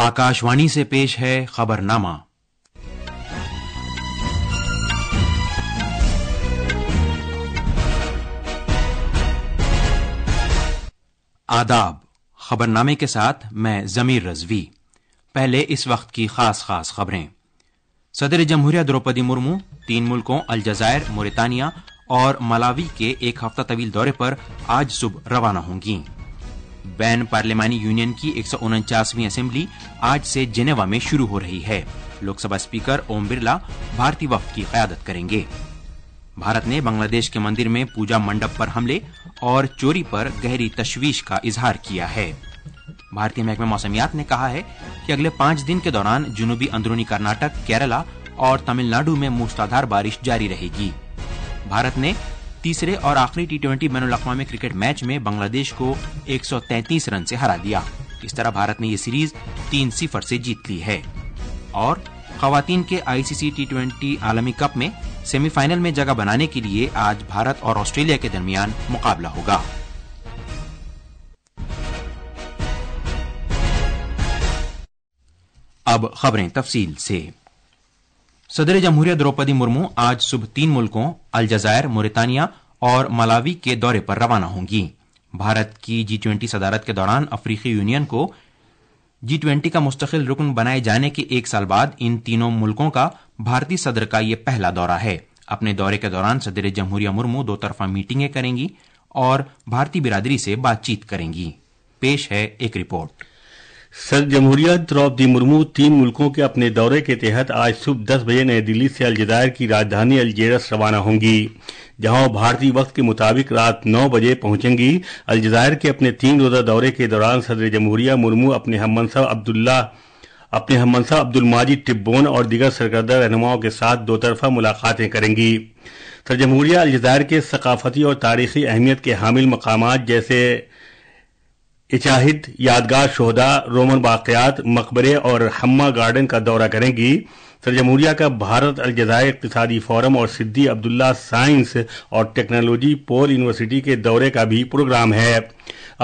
आकाशवाणी से पेश है खबरनामा आदाब खबरनामे के साथ मैं जमीर रजवी पहले इस वक्त की खास खास खबरें सदर जमहूरिया द्रौपदी मुर्मू तीन मुल्कों अलजायर मोरितानिया और मलावी के एक हफ्ता तवील दौरे पर आज सुबह रवाना होंगी वैन पार्लियामानी यूनियन की एक असेंबली आज से जेनेवा में शुरू हो रही है लोकसभा स्पीकर ओम बिरला भारतीय वक्त की क्यादत करेंगे भारत ने बांग्लादेश के मंदिर में पूजा मंडप पर हमले और चोरी पर गहरी तशवीश का इजहार किया है भारतीय महकमे मौसमियात ने कहा है कि अगले पाँच दिन के दौरान जुनूबी अंदरूनी कर्नाटक केरला और तमिलनाडु में मूसलाधार बारिश जारी रहेगी भारत ने तीसरे और आखिरी टी ट्वेंटी बैन अवी क्रिकेट मैच में बांग्लादेश को 133 रन से हरा दिया इस तरह भारत ने ये सीरीज तीन सिफर से जीत ली है और खातन के आईसीसी टी ट्वेंटी आलमी कप में सेमीफाइनल में जगह बनाने के लिए आज भारत और ऑस्ट्रेलिया के दरमियान मुकाबला होगा अब खबरें तफसील से सदर जमहूरिया द्रौपदी मुर्मू आज सुबह तीन मुल्कों अलजायर मोरितानिया और मलावी के दौरे पर रवाना होंगी भारत की जी ट्वेंटी सदारत के दौरान अफ्रीकी यूनियन को जी ट्वेंटी का मुस्तकिल रुकन बनाए जाने के एक साल बाद इन तीनों मुल्कों का भारतीय सदर का यह पहला दौरा है अपने दौरे के दौरान सदर जमहूरिया मुर्मू दो तरफा मीटिंगें करेंगी और भारतीय बिरादरी से बातचीत करेंगी पेश है एक रिपोर्ट सर जमहूरिया द्रौपदी मुर्मू तीन मुल्कों के अपने दौरे के तहत आज सुबह दस बजे नई दिल्ली से अलजायर की राजधानी अलजेरस रवाना होंगी जहां भारतीय वक्त के मुताबिक रात नौ बजे पहुंचेंगी अलजायर के अपने तीन रोजा दौरे के दौरान सदर जमहूरिया मुर्मू अपने हममनसा अब्दुल्ला अपने हममनसा अब्दुल माजिद टिब्बोन और दीगर सरकर्दा रहनुमाओं के साथ दोतरफा मुलाकातें करेंगी सर जमहूरिया अल्जदायर के सकाफती और तारीखी अहमियत के हामिल मकाम जैसे इचाहिद यादगार शोहदा रोमन बाकियात मकबरे और हम्मा गार्डन का दौरा करेंगी सर जमहूरिया का भारत अलजदायर इकतदी फोरम और सिद्दी अब्दुल्ला साइंस और टेक्नोलॉजी पोल यूनिवर्सिटी के दौरे का भी प्रोग्राम है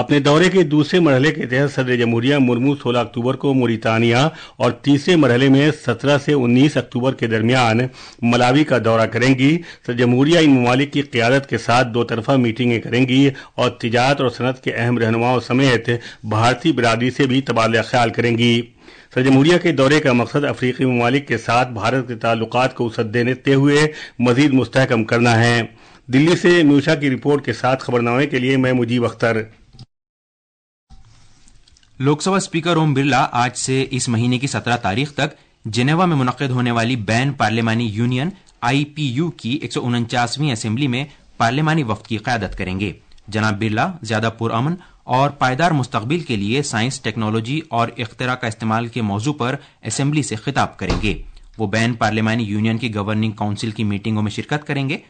अपने दौरे के दूसरे मरहले के तहत सदर जमहूरिया मुर्मू 16 अक्टूबर को मोरितानिया और तीसरे मरहले में 17 से 19 अक्टूबर के दरमियान मलावी का दौरा करेंगी सदर जमहूरिया इन ममालिक की क्यादत के साथ दो तरफा मीटिंगें करेंगी और तजारत और सनत के अहम रहनुमाओं समेत भारतीय बरदरी से भी तबादला ख्याल करेंगी सर जमहूरिया के दौरे का मकसद अफ्रीकी ममालिक के साथ भारत के ताल्लुक को सदे देते हुए मजीद मुस्तकम करना है दिल्ली से म्यूशा की रिपोर्ट के साथ खबरनामे के लिए मैं मुजीब अख्तर लोकसभा स्पीकर ओम बिरला आज से इस महीने की सत्रह तारीख तक जेनेवा में मुनद होने वाली बैन पार्लियामानी यूनियन आईपीयू की एक सौ असेंबली में पार्लियामानी वफ्त की क्यादत करेंगे जनाब बिरला ज्यादा पुरअमन और पायदार मुस्तबिल के लिए साइंस टेक्नोलॉजी और इख्तरा का इस्तेमाल के मौजू पर असम्बली से खिताब करेंगे वो बैन पार्लियामानी यूनियन की गवर्निंग काउंसिल की मीटिंगों में शिरकत करेंगे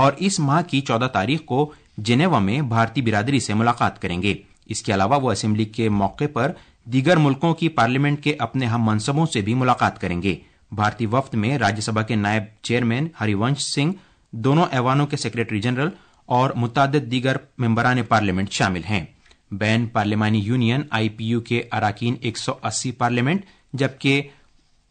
और इस माह की चौदह तारीख को जेनेवा में भारतीय बिरादरी से मुलाकात करेंगे इसके अलावा वो असम्बली के मौके पर दीगर मुल्कों की पार्लियामेंट के अपने हम मनसबों से भी मुलाकात करेंगे भारतीय वफ्त में राज्यसभा के नायब चेयरमैन हरिवंश सिंह दोनों ऐवानों के सेक्रेटरी जनरल और मुतद दीगर मेम्बरान पार्लियामेंट शामिल हैं बैन पार्लियामानी यूनियन आईपीयू के अरकान 180 पार्लियामेंट जबकि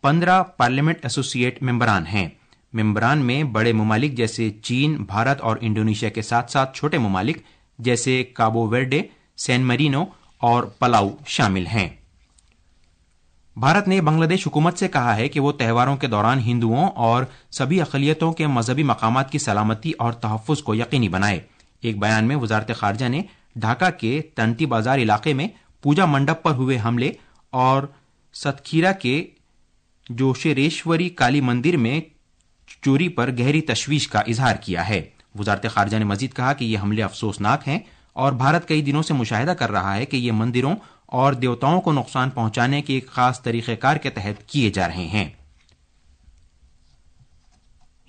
15 पार्लियामेंट एसोसिएट मेंबरान हैं मेंबरान में बड़े ममालिक जैसे चीन भारत और इंडोनेशिया के साथ साथ छोटे ममालिक जैसे काबो वेर्डे सैन मरीनो और पलाऊ शामिल हैं भारत ने बांग्लादेश हुकूमत से कहा है कि वो त्यौहारों के दौरान हिंदुओं और सभी अकलियतों के मजहबी मकाम की सलामती और तहफ़ को यकीनी बनाए एक बयान में वजारत खारजा ने ढाका के तंती बाजार इलाके में पूजा मंडप पर हुए हमले और सतखीरा के जोशेरेश्वरी काली मंदिर में चोरी पर गहरी तशवीश का इजहार किया है वजारत खारजा ने मजीद कहा कि ये हमले अफसोसनाक हैं और भारत कई दिनों से मुशाहिदा कर रहा है कि ये मंदिरों और देवताओं को नुकसान पहुंचाने के एक खास तरीक़ेकार के तहत किए जा रहे हैं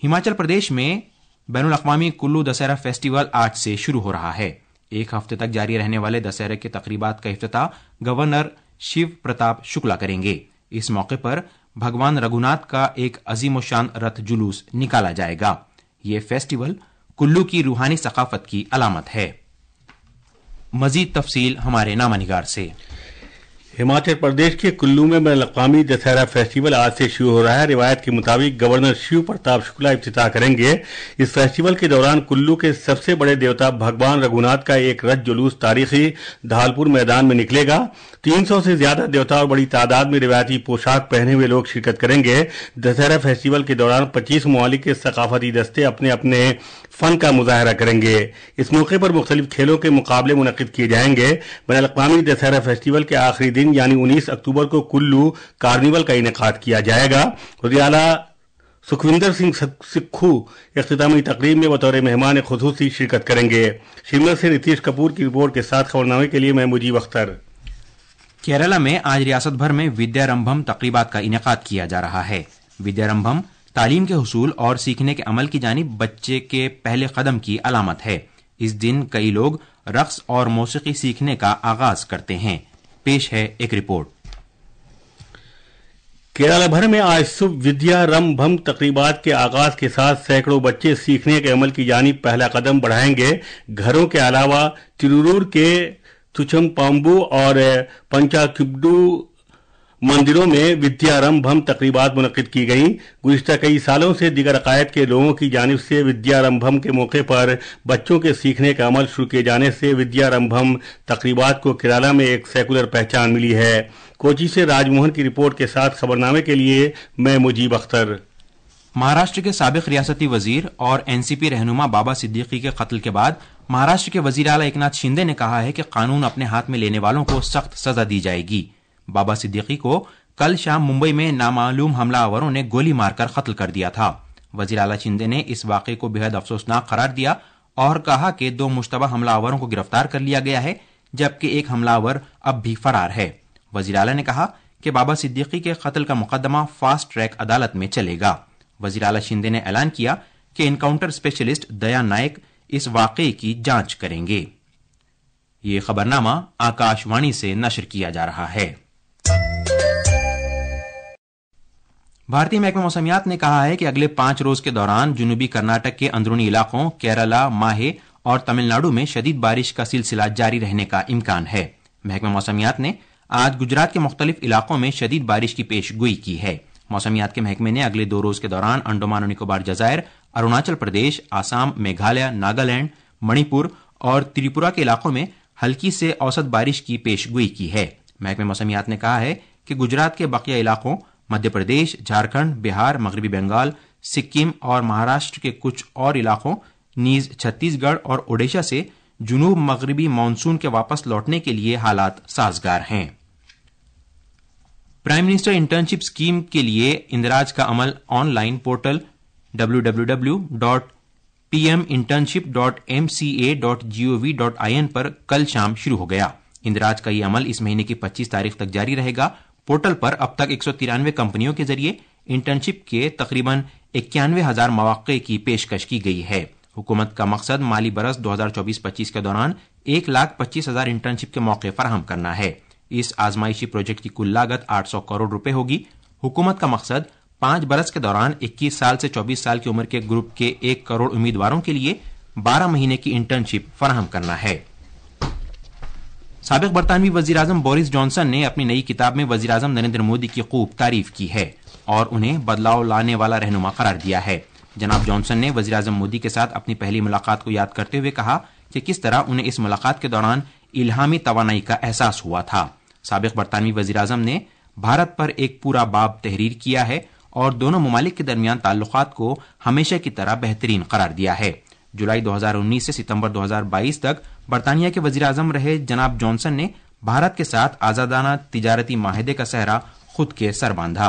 हिमाचल प्रदेश में बैन अवी कुल्लू दशहरा फेस्टिवल आज से शुरू हो रहा है एक हफ्ते तक जारी रहने वाले दशहरे के तकरीबात का अफ्ताह गवर्नर शिव प्रताप शुक्ला करेंगे इस मौके पर भगवान रघुनाथ का एक अजीम शान रथ जुलूस निकाला जाएगा ये फेस्टिवल कुल्लू की रूहानी सकाफत की अलामत है मजीद तफसील हमारे नामा निगार से हिमाचल प्रदेश के कुल्लू में बैन अवी दशहरा फेस्टिवल आज से शुरू हो रहा है रिवायत के मुताबिक गवर्नर शिव प्रताप शुक्ला इफ्तिताह करेंगे इस फेस्टिवल के दौरान कुल्लू के सबसे बड़े देवता भगवान रघुनाथ का एक रथ जुलूस तारीखी धालपुर मैदान में निकलेगा 300 से ज्यादा देवता और बड़ी तादाद में रिवायती पोशाक पहने हुए लोग शिरकत करेंगे दशहरा फेस्टिवल के दौरान पच्चीस ममालिक के सकाफती दस्ते अपने अपने फ़न का मुजाहरा करेंगे इस मौके पर मुख्तलिफ खेलों के मुकाबले मुनद किए जाएंगे बैन अवी दशहरा फेस्टिवल के आखिरी दिन यानी उन्नीस अक्टूबर को कुल्लू कार्निवल का इनका किया जाएगा सुखविंदर सिंह सिखू अख्तामी तकरीब में बतौर मेहमान खसूस शिरकत करेंगे शिमला से नीतीश कपूर की रिपोर्ट के साथ खबरनामे के लिए मैं मुजीब अख्तर केरला में आज रियासत भर में विद्यारंभम तकरीबा का इनका किया जा रहा है विद्यारंभम तालीम के हसूल और सीखने के अमल की जानी बच्चे के पहले कदम की अलामत है इस दिन कई लोग रक्स और मौसीकी सीखने का आगाज करते हैं पेश है एक रिपोर्ट केरला भर में आज सुबह विद्या रम भम तकरीबात के आगाज के साथ सैकड़ों बच्चे सीखने के अमल की जानी पहला कदम बढ़ाएंगे घरों के अलावा तिरुरूर के तुचम पाम्बू और पंचाकिब्डू मंदिरों में विद्यारंभ हम तकरीबात मुनद की गई गुजशत कई सालों से दिगर अकायद के लोगों की जानब से विद्यारंभम के मौके पर बच्चों के सीखने का अमल शुरू किए जाने से विद्यारंभम तकरीबात को किराला में एक सेकुलर पहचान मिली है कोची से राजमोहन की रिपोर्ट के साथ खबरनामे के लिए मैं मुजीब अख्तर महाराष्ट्र के सबक रियासती वजीर और एनसीपी रहनुमा बाबा सिद्दीकी के कत्ल के बाद महाराष्ट्र के वजीर अला एक शिंदे ने कहा है कि कानून अपने हाथ में लेने वालों को सख्त सजा दी जाएगी बाबा सिद्दीकी को कल शाम मुंबई में नामालूम हमलावरों ने गोली मारकर कत्ल कर दिया था वजीर अला शिंदे ने इस वाक को बेहद अफसोसनाक करार दिया और कहा कि दो मुश्तबा हमलावरों को गिरफ्तार कर लिया गया है जबकि एक हमलावर अब भी फरार है वजीर अला ने कहा कि बाबा सिद्दीकी के कत्ल का मुकदमा फास्ट ट्रैक अदालत में चलेगा वजीर अला शिंदे ने ऐलान किया कि इनकाउंटर स्पेशलिस्ट दया नायक इस वाक़े की जांच करेंगे ये खबरनामा आकाशवाणी से नशर किया जा रहा है भारतीय महकमा मौसमियात ने कहा है कि अगले पांच रोज के दौरान जुनूबी कर्नाटक के अंदरूनी इलाकों केरला माहे और तमिलनाडु में शदीद बारिश का सिलसिला जारी रहने का इम्कान है महकमा मौसमियात ने आज गुजरात के मुख्तलिफ इलाकों में शदीद बारिश की पेश गोई की है मौसमियात के महकमे ने अगले दो रोज के दौरान अंडोमान और निकोबार जजायर अरुणाचल प्रदेश आसाम मेघालय नागालैंड मणिपुर और त्रिपुरा के इलाकों में हल्की से औसत बारिश की पेश गोई की है महकमे मौसमियात ने कहा है कि गुजरात के बाकी इलाकों मध्य प्रदेश झारखंड बिहार मगरबी बंगाल सिक्किम और महाराष्ट्र के कुछ और इलाकों नीज छत्तीसगढ़ और ओडिशा से जुनूब मगरबी मानसून के वापस लौटने के लिए हालात साजगार हैं प्राइम मिनिस्टर इंटर्नशिप स्कीम के लिए इंदिराज का अमल ऑनलाइन पोर्टल www.pminternship.mca.gov.in पर कल शाम शुरू हो गया इंदिराज का यह अमल इस महीने की 25 तारीख तक जारी रहेगा पोर्टल पर अब तक एक कंपनियों के जरिए इंटर्नशिप के तकरीबन इक्यानवे हजार मौाक़े की पेशकश की गई है हुकूमत का मकसद माली बरस 2024-25 के दौरान एक लाख पच्चीस हजार इंटर्नशिप के मौके फराहम करना है इस आजमाइशी प्रोजेक्ट की कुल लागत 800 करोड़ रुपए होगी हुकूमत का मकसद पाँच बरस के दौरान 21 साल से 24 साल की उम्र के ग्रुप के एक करोड़ उम्मीदवारों के लिए 12 महीने की इंटर्नशिप फराहम करना है सबक बरतानवी वजी अजम बोरिस जॉनसन ने अपनी नई किताब में वजी अजम नरेंद्र मोदी की खूब तारीफ की है और उन्हें बदलाव लाने वाला रहनुमा करार दिया है जनाब जॉनसन ने वजी अजम मोदी के साथ अपनी पहली मुलाकात को याद करते हुए कहा कि किस तरह उन्हें इस मुलाकात के दौरान इल्हामी तो का एहसास हुआ था सबक बरतानवी वजी अजम ने भारत पर एक पूरा बाब तहरीर किया है और दोनों ममालिक के दरमियान ताल्लुक को हमेशा की तरह बेहतरीन करार दिया है जुलाई 2019 से सितंबर 2022 तक बरतानिया के वजीर अजम रहे जनाब जॉनसन ने भारत के साथ आजादाना तिजारती माहदे का सहरा खुद के सर बांधा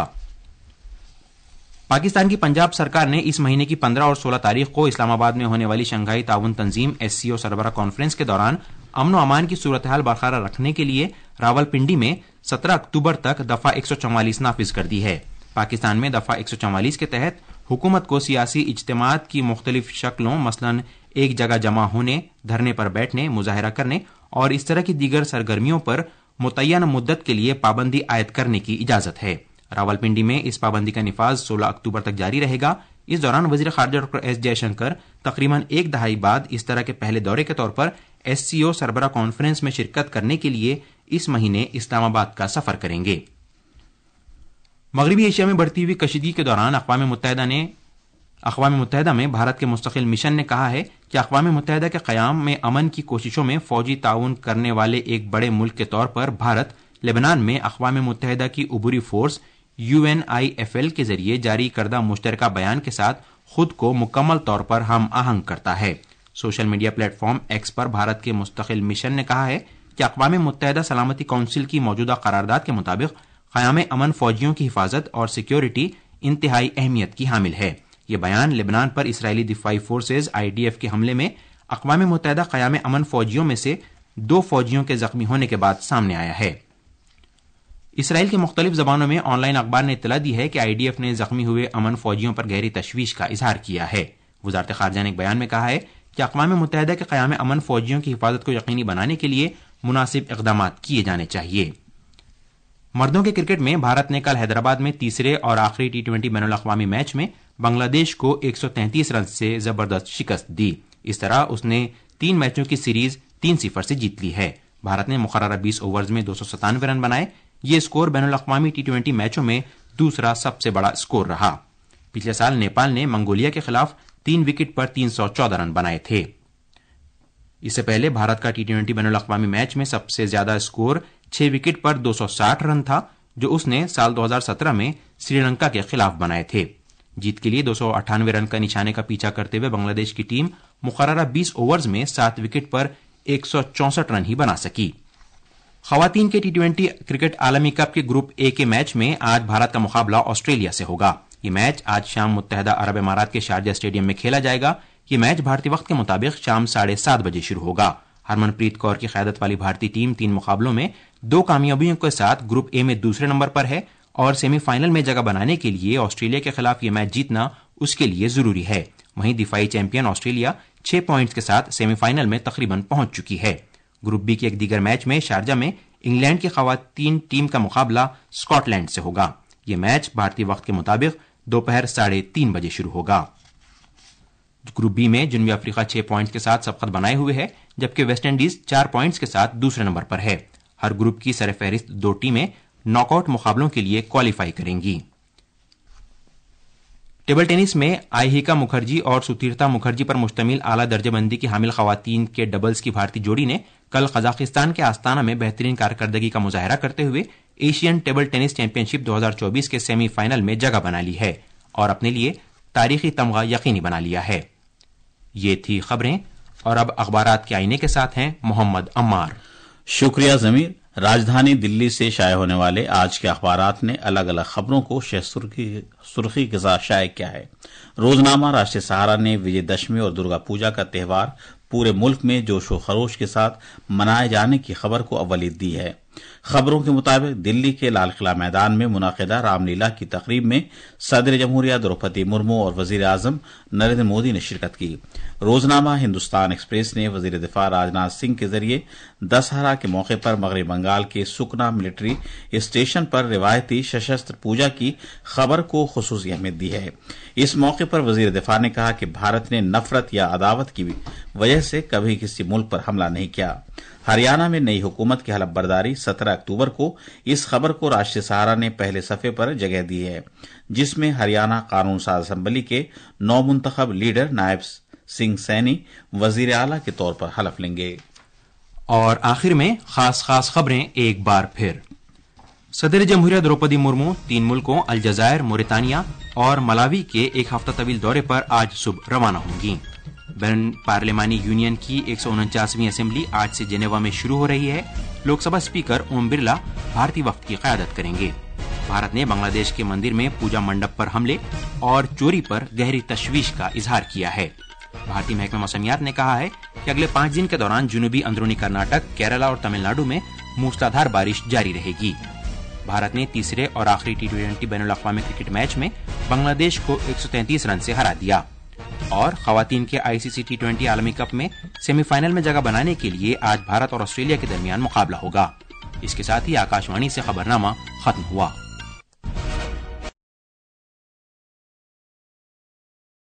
पाकिस्तान की पंजाब सरकार ने इस महीने की 15 और 16 तारीख को इस्लामाबाद में होने वाली शंघाई ताउन तंजीम एस सी ओ सरबरा कॉन्फ्रेंस के दौरान अमनो अमान की सूरत हाल बरकरार रखने के लिए रावलपिंडी में 17 अक्टूबर तक दफा एक सौ चौवालीस नाफिज कर दी है पाकिस्तान में दफा एक सौ चौवालीस के तहत हुकूमत को सियासी इजतम की मुख्तलिफ शक्लों मसलन एक जगह जमा होने धरने पर बैठने मुजाहरा करने और इस तरह की दीगर सरगर्मियों पर मुतन मुद्दत के लिए पाबंदी आयद करने की इजाजत है रावलपिंडी में इस पाबंदी का नफाज सोलह अक्टूबर तक जारी रहेगा इस दौरान वजी खारजा डॉ एस जयशंकर तकरीबन एक दहाई बाद इस तरह के पहले दौरे के तौर पर एस सी ओ सरबरा कॉन्फ्रेंस में शिरकत करने के लिए इस महीने इस्लामाबाद का सफर करेंगे मगरबी एशिया में बढ़ती हुई कशीदगी के दौरान अकवा मुतहदा ने अकवा मुतहदा में भारत के मुस्तकिल मिशन ने कहा है कि अकवा मुतहदा के क्याम में अमन की कोशिशों में फौजी ताउन करने वाले एक बड़े मुल्क के तौर पर भारत लेबनान में अकवा मुतहदा की उबरी force U N I F L के जरिए जारी करदा मुश्तर बयान के साथ खुद को मुकम्मल तौर पर हम आहंग करता है सोशल मीडिया प्लेटफॉर्म एक्स पर भारत के मुस्तकिल मिशन ने कहा है कि अकवा मुतहदा सलामती काउंसिल की मौजूदा करारदाद के मुताबिक क्याम अमन फौजियों की हिफाजत और सिक्योरिटी इंतहाई अहमियत की हामिल है यह बयान लेबनान पर इसराइली दिफाई फोर्सेज एफ के हमले में अकवा मुतहदा क्याम अमन फौजियों में से दो फौजियों के जख्मी होने के बाद सामने आया है इसराइल के मुख्तलिफ जबानों में ऑनलाइन अखबार ने इतला दी है कि आई डी एफ ने जख्मी हुए अमन फौजियों पर गहरी तशवीश का इजहार किया है वजारत खारजा ने एक बयान में कहा है कि अकवा मुतहदा के क्याम अमन फौजियों की हिफाजत को यकीनी बनाने के लिए मुनासिब इकदाम किए जाने चाहिए मर्दों के क्रिकेट में भारत ने कल हैदराबाद में तीसरे और आखिरी टी ट्वेंटी बैन अवी मैच में बांग्लादेश को 133 रन से जबरदस्त शिकस्त दी इस तरह उसने तीन मैचों की सीरीज तीन सिफर से जीत ली है भारत ने मुकर्रा 20 ओवर्स में दो रन बनाए ये स्कोर बैन अवी टी ट्वेंटी मैचों में दूसरा सबसे बड़ा स्कोर रहा पिछले साल नेपाल ने मंगोलिया के खिलाफ तीन विकेट पर 314 रन बनाए थे इससे पहले भारत का टी ट्वेंटी बैन अवी मैच में सबसे ज्यादा स्कोर छह विकेट पर 260 रन था जो उसने साल 2017 में श्रीलंका के खिलाफ बनाए थे जीत के लिए दो रन का निशाने का पीछा करते हुए बांग्लादेश की टीम मुकर्रा 20 ओवर्स में सात विकेट पर एक रन ही बना सकी खातन के टी क्रिकेट आलमी कप के ग्रुप ए के मैच में आज भारत का मुकाबला ऑस्ट्रेलिया से होगा ये मैच आज शाम मुतहदा अरब इमारात के शारजा स्टेडियम में खेला जाएगा ये मैच भारतीय वक्त के मुताबिक शाम साढ़े सात बजे शुरू होगा हरमनप्रीत कौर की क्यादत वाली भारतीय टीम तीन मुकाबलों में दो कामयाबियों के साथ ग्रुप ए में दूसरे नंबर पर है और सेमीफाइनल में जगह बनाने के लिए ऑस्ट्रेलिया के खिलाफ ये मैच जीतना उसके लिए जरूरी है वहीं दिफाई चैंपियन ऑस्ट्रेलिया छह पॉइंट्स के साथ सेमीफाइनल में तकरीबन पहुंच चुकी है ग्रुप बी के एक दीगर मैच में शारजा में इंग्लैंड की खातन टीम का मुकाबला स्कॉटलैंड से होगा ये मैच भारतीय वक्त के मुताबिक दोपहर साढ़े तीन बजे शुरू होगा ग्रुप बी में जुनूबी अफ्रीका छह पॉइंट्स के साथ सबकत बनाए हुए है जबकि वेस्टइंडीज चार पॉइंट्स के साथ दूसरे नंबर पर है हर ग्रुप की सरफहरिस्त दो टीमें नॉकआउट मुकाबलों के लिए क्वालिफाई करेंगी टेबल टेनिस में आहिका मुखर्जी और सुतीर्ता मुखर्जी पर मुश्तमिल आला दर्जेबंदी की हामिल खातन के डबल्स की भारतीय जोड़ी ने कल कजाकिस्तान के आस्ताना में बेहतरीन कारकर्दगी का मुजाहरा करते हुए एशियन टेबल टेनिस चैंपियनशिप 2024 के सेमीफाइनल में जगह बना ली है और अपने लिए तारीखी तमगा यकीनी बना लिया है ये थी खबरें और अब अखबार के आईने के साथ हैं मोहम्मद अम्मार शुक्रिया जमीर राजधानी दिल्ली से शाये होने वाले आज के अखबार ने अलग अलग खबरों को सुर्खी के साथ शाये किया है रोजनामा राष्ट्रीय सहारा ने विजयदशमी और दुर्गा पूजा का त्यौहार पूरे मुल्क में जोशो खरोश के साथ मनाये जाने की खबर को अव्वलीयत दी है खबरों के मुताबिक दिल्ली के लाल किला मैदान में मुनदा रामलीला की तकरीब में सदर जमहूरिया द्रौपदी मुर्मू और वजीर अजम नरेंद्र मोदी ने शिरकत की रोजनामा हिंदुस्तान एक्सप्रेस ने वजीर दिफा राजनाथ सिंह के जरिए दशहरा के मौके पर मगरब बंगाल के सुकना मिलिट्री स्टेशन पर रिवायती सशस्त्र पूजा की खबर को खसूस अहमियत दी है इस मौके पर वजीर दिफा ने कहा कि भारत ने नफरत या अदावत की वजह से कभी किसी मुल्क पर हमला नहीं किया हरियाणा में नई हुकूमत की हलफबर्दारी सत्रह अक्टूबर को इस खबर को राष्ट्रीय सहारा ने पहले सफे पर जगह दी है जिसमें हरियाणा कानून साज असम्बली के नौ मुंतब लीडर नायब सिंह सैनी वजीर आला के तौर पर हलफ लेंगे और आखिर में खास खास खबरें एक बार फिर सदर जमहूरिया द्रौपदी मुर्मू तीन मुल्कों अलजायर मोरितानिया और मलावी के एक हफ्ता तवील दौरे पर आज सुबह रवाना होंगी बहन पार्लियामानी यूनियन की एक असेंबली आज से जेनेवा में शुरू हो रही है लोकसभा स्पीकर ओम बिरला भारतीय वक्त की क्यादत करेंगे भारत ने बांग्लादेश के मंदिर में पूजा मंडप पर हमले और चोरी पर गहरी तशवीश का इजहार किया है भारतीय महकमा मौसमियात ने कहा है कि अगले पाँच दिन के दौरान जुनूबी अंदरूनी कर्नाटक केरला और तमिलनाडु में मूसलाधार बारिश जारी रहेगी भारत ने तीसरे और आखिरी टी ट्वेंटी बैन अवी क्रिकेट मैच में बांग्लादेश को एक रन से हरा दिया और खातन के आईसीसी टी ट्वेंटी आलमी कप में सेमीफाइनल में जगह बनाने के लिए आज भारत और ऑस्ट्रेलिया के दरमियान मुकाबला होगा इसके साथ ही आकाशवाणी से खबरनामा खत्म हुआ